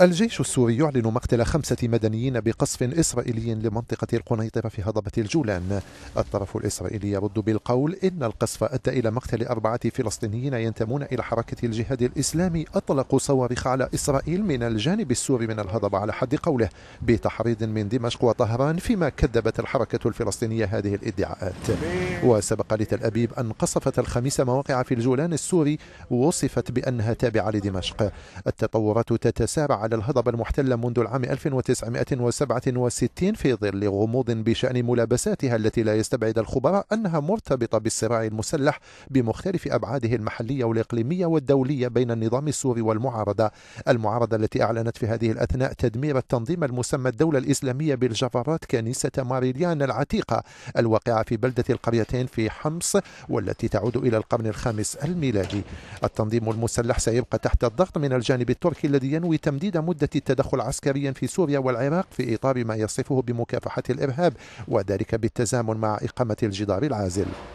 الجيش السوري يعلن مقتل خمسة مدنيين بقصف إسرائيلي لمنطقة القنيطرة في هضبة الجولان الطرف الإسرائيلي يرد بالقول إن القصف أدى إلى مقتل أربعة فلسطينيين ينتمون إلى حركة الجهاد الإسلامي أطلقوا صواريخ على إسرائيل من الجانب السوري من الهضبة على حد قوله بتحريض من دمشق وطهران فيما كذبت الحركة الفلسطينية هذه الادعاءات وسبق لتل أبيب أن قصفت الخميس مواقع في الجولان السوري وصفت بأنها تابعة لدمشق التطورات تتس السابع على الهضبة المحتلة منذ العام 1967 في ظل غموض بشأن ملابساتها التي لا يستبعد الخبراء أنها مرتبطة بالصراع المسلح بمختلف أبعاده المحلية والإقليمية والدولية بين النظام السوري والمعارضة المعارضة التي أعلنت في هذه الأثناء تدمير التنظيم المسمى الدولة الإسلامية بالجفرات كنيسة ماريليان العتيقة الواقعة في بلدة القريتين في حمص والتي تعود إلى القرن الخامس الميلادي التنظيم المسلح سيبقى تحت الضغط من الجانب التركي الذي ينوي تمديد مدة التدخل عسكريا في سوريا والعراق في إطار ما يصفه بمكافحة الإرهاب وذلك بالتزامن مع إقامة الجدار العازل